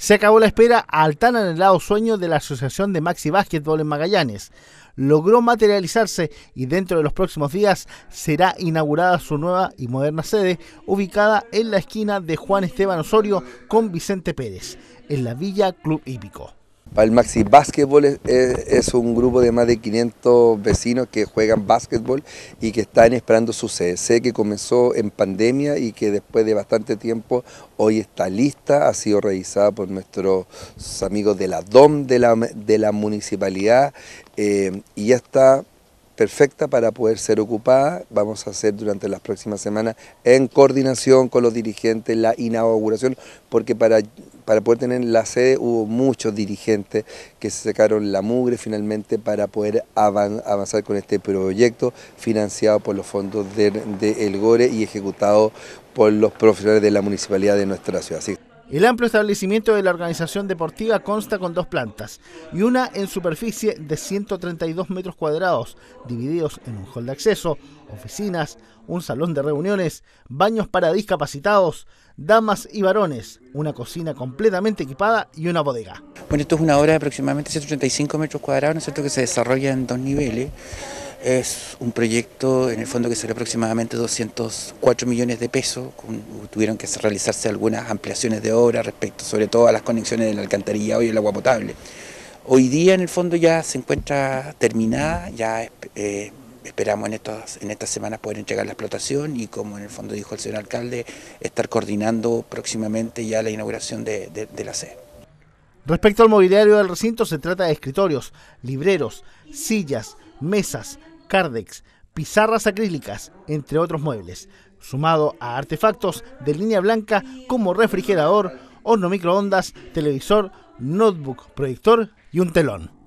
Se acabó la espera al tan anhelado sueño de la Asociación de Maxi Básquetbol en Magallanes. Logró materializarse y dentro de los próximos días será inaugurada su nueva y moderna sede, ubicada en la esquina de Juan Esteban Osorio con Vicente Pérez, en la Villa Club Hípico. Para el Maxi Basketball es, un grupo de más de 500 vecinos que juegan básquetbol y que están esperando su CDC que comenzó en pandemia y que después de bastante tiempo hoy está lista, ha sido revisada por nuestros amigos de la DOM de la, de la municipalidad eh, y ya está perfecta para poder ser ocupada. Vamos a hacer durante las próximas semanas, en coordinación con los dirigentes, la inauguración, porque para, para poder tener la sede hubo muchos dirigentes que se sacaron la mugre finalmente para poder avanzar con este proyecto financiado por los fondos del de, El Gore y ejecutado por los profesionales de la municipalidad de nuestra ciudad. El amplio establecimiento de la organización deportiva consta con dos plantas y una en superficie de 132 metros cuadrados, divididos en un hall de acceso, oficinas, un salón de reuniones, baños para discapacitados, damas y varones, una cocina completamente equipada y una bodega. Bueno, esto es una obra de aproximadamente 135 metros cuadrados, ¿no es cierto?, que se desarrolla en dos niveles. Es un proyecto en el fondo que será aproximadamente 204 millones de pesos. Tuvieron que realizarse algunas ampliaciones de obra respecto sobre todo a las conexiones de la alcantarilla y el agua potable. Hoy día en el fondo ya se encuentra terminada, ya eh, esperamos en, estas en estas semanas poder entregar la explotación y como en el fondo dijo el señor alcalde, estar coordinando próximamente ya la inauguración de la sede. Respecto al mobiliario del recinto, se trata de escritorios, libreros, sillas, mesas, cardex, pizarras acrílicas, entre otros muebles, sumado a artefactos de línea blanca como refrigerador, horno microondas, televisor, notebook, proyector y un telón.